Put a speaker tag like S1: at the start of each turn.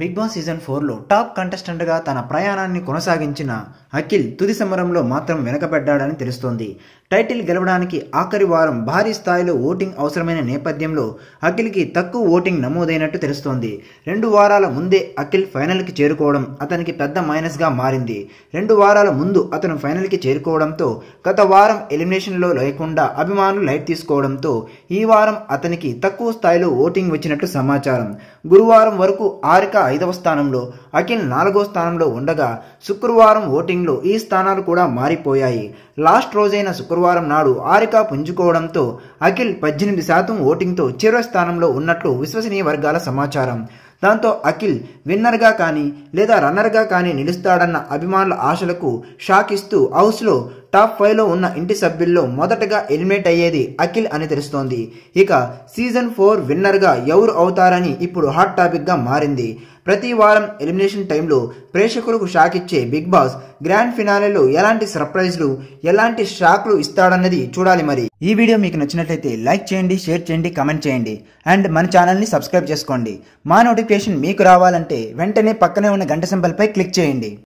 S1: big Boss season ఫోర్లో top కంటెస్టెంట్గా తన ప్రయాణాన్ని కొనసాగించిన అఖిల్ తుది సమరంలో మాత్రం వెనకబడ్డాడని తెలుస్తోంది టైటిల్ గెలవడానికి ఆఖరి వారం భారీ స్థాయిలో ఓటింగ్ అవసరమైన నేపథ్యంలో అఖిల్కి తక్కువ ఓటింగ్ నమోదైనట్టు తెలుస్తోంది రెండు వారాల ముందే అఖిల్ ఫైనల్కి చేరుకోవడం అతనికి పెద్ద మైనస్గా మారింది రెండు వారాల ముందు అతను ఫైనల్కి చేరుకోవడంతో గత వారం ఎలిమినేషన్లో లేకుండా అభిమానులు లైట్ తీసుకోవడంతో ఈ వారం అతనికి తక్కువ స్థాయిలో ఓటింగ్ వచ్చినట్టు సమాచారం గురువారం వరకు ఆరిక ఐదవ స్థానంలో అఖిల్ నాలుగో స్థానంలో ఉండగా శుక్రవారం ఓటింగ్లో ఈ స్థానాలు కూడా మారిపోయాయి లాస్ట్ రోజైన శుక్రవారం నాడు ఆరిక పుంజుకోవడంతో అఖిల్ పద్దెనిమిది శాతం ఓటింగ్తో చివరి స్థానంలో ఉన్నట్లు విశ్వసనీయ వర్గాల సమాచారం దాంతో అఖిల్ విన్నర్గా కానీ లేదా రన్నర్గా కానీ నిలుస్తాడన్న అభిమానుల ఆశలకు షాక్ ఇస్తూ హౌస్లో టాప్ ఫైవ్లో ఉన్న ఇంటి సభ్యుల్లో మొదటగా ఎలిమినేట్ అయ్యేది అఖిల్ అని తెలుస్తోంది ఇక సీజన్ ఫోర్ విన్నర్గా ఎవరు అవుతారని ఇప్పుడు హాట్ టాపిక్గా మారింది ప్రతి వారం ఎలిమినేషన్ టైంలో ప్రేక్షకులకు షాక్ ఇచ్చే బిగ్ బాస్ గ్రాండ్ ఫినాలేలో ఎలాంటి సర్ప్రైజ్లు ఎలాంటి షాక్లు ఇస్తాడన్నది చూడాలి మరి ఈ వీడియో మీకు నచ్చినట్లయితే లైక్ చేయండి షేర్ చేయండి కమెంట్ చేయండి అండ్ మన ఛానల్ని సబ్స్క్రైబ్ చేసుకోండి మా నోటిఫికేషన్ మీకు రావాలంటే వెంటనే పక్కనే ఉన్న గంట సింబల్పై క్లిక్ చేయండి